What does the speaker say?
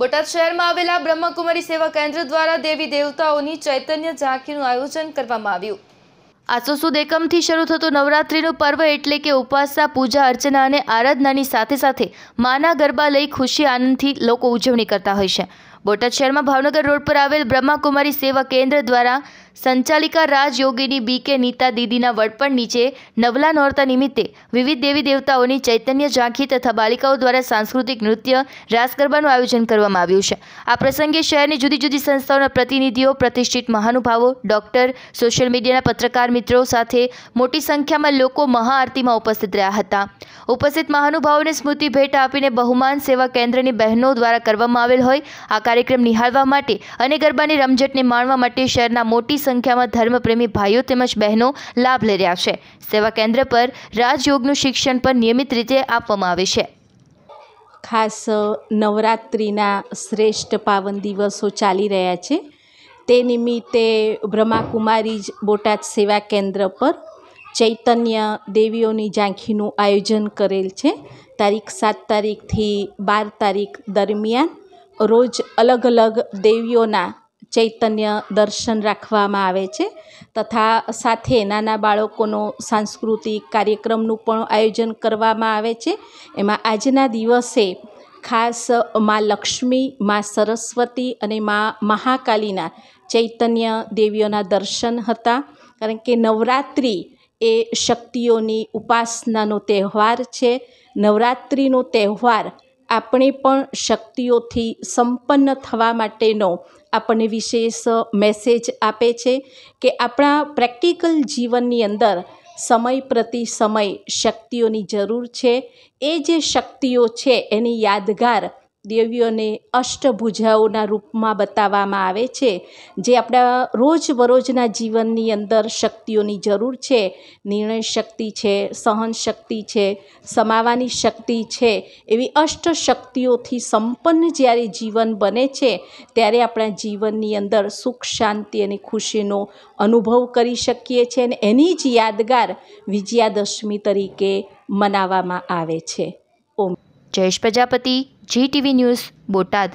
બોટાદ શહેરમાં આવેલા બ્રહ્મકુમારી સેવા કેન્દ્ર દ્વારા દેવી દેવતાઓની ચૈતન્ય ઝાંખીનું આયોજન કરવામાં આવ્યું આસો સુદ એકમથી શરૂ થતો નવરાત્રિનો પર્વ એટલે કે ઉપાસના પૂજા અર્ચના અને આરાધનાની સાથે સાથે માના ગરબા લઈ ખુશી આનંદથી લોકો ઉજવણી કરતા હોય છે બોટાદ શહેરમાં ભાવનગર રોડ પર આવેલ બ્રહ્માકુમારી સેવા કેન્દ્ર દ્વારા સંચાલિકા રાજયોગીની બી કે નીતા દીદીના વડપણ નીચે નવલા નોરતા નિમિત્તે વિવિધ દેવી દેવતાઓની ચૈતન્ય ઝાંખી તથા બાલિકાઓ દ્વારા સાંસ્કૃતિક નૃત્ય રાસ ગરબાનું આયોજન કરવામાં આવ્યું છે આ પ્રસંગે શહેરની જુદી જુદી સંસ્થાઓના પ્રતિનિધિઓ પ્રતિષ્ઠિત મહાનુભાવો ડોક્ટર સોશિયલ મીડિયાના પત્રકાર મિત્રો સાથે મોટી સંખ્યામાં લોકો મહાઆરતીમાં ઉપસ્થિત રહ્યા હતા ઉપસ્થિત મહાનુભાવોને સ્મૃતિ ભેટ આપીને બહુમાન સેવા કેન્દ્રની બહેનો દ્વારા કરવામાં આવેલ હોય આ કાર્યક્રમ નિહાળવા માટે અને ગરબાની રમઝટને માણવા માટે શહેરના મોટી સંખ્યામાં ધર્મપ્રેમી ભાઈઓ તેમજ બહેનો લાભ લઈ રહ્યા છે સેવા કેન્દ્ર પર રાજયોગનું શિક્ષણ પણ નિયમિત રીતે આપવામાં આવે છે ખાસ નવરાત્રિના શ્રેષ્ઠ પાવન દિવસો ચાલી રહ્યા છે તે નિમિત્તે બ્રહ્માકુમારી જ બોટાદ સેવા કેન્દ્ર પર ચૈતન્ય દેવીઓની ઝાંખીનું આયોજન કરેલ છે તારીખ સાત તારીખથી બાર તારીખ દરમિયાન રોજ અલગ અલગ દેવીઓના ચૈતન્ય દર્શન રાખવામાં આવે છે તથા સાથે નાના બાળકોનો સાંસ્કૃતિક કાર્યક્રમનું પણ આયોજન કરવામાં આવે છે એમાં આજના દિવસે ખાસ મા લક્ષ્મી મા સરસ્વતી અને મા મહાકાલીના ચૈતન્ય દેવીઓના દર્શન હતા કારણ કે નવરાત્રિ એ શક્તિઓની ઉપાસનાનો તહેવાર છે નવરાત્રિનો તહેવાર આપણે પણ શક્તિઓથી સંપન્ન થવા માટેનો આપણને વિશેષ મેસેજ આપે છે કે આપણા પ્રેક્ટિકલ જીવનની અંદર સમય પ્રતિ સમય શક્તિઓની જરૂર છે એ જે શક્તિઓ છે એની યાદગાર દેવીઓને અષ્ટભુજાઓના રૂપમાં બતાવવામાં આવે છે જે આપણા રોજબરોજના જીવનની અંદર શક્તિઓની જરૂર છે નિર્ણય શક્તિ છે સહન શક્તિ છે સમાવાની શક્તિ છે એવી અષ્ટ શક્તિઓથી સંપન્ન જ્યારે જીવન બને છે ત્યારે આપણા જીવનની અંદર સુખ શાંતિ અને ખુશીનો અનુભવ કરી શકીએ છીએ અને એની જ યાદગાર વિજયાદશમી તરીકે મનાવવામાં આવે છે Om Jayesh Prajapati G TV news Botad